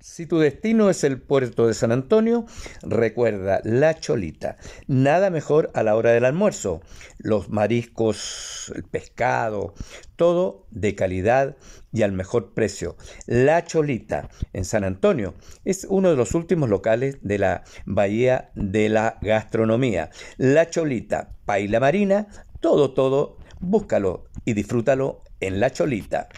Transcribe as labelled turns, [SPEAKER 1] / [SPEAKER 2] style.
[SPEAKER 1] Si tu destino es el puerto de San Antonio, recuerda la cholita. Nada mejor a la hora del almuerzo. Los mariscos, el pescado, todo de calidad y al mejor precio. La Cholita, en San Antonio, es uno de los últimos locales de la Bahía de la Gastronomía. La Cholita, Paila Marina, todo, todo, búscalo y disfrútalo en La Cholita.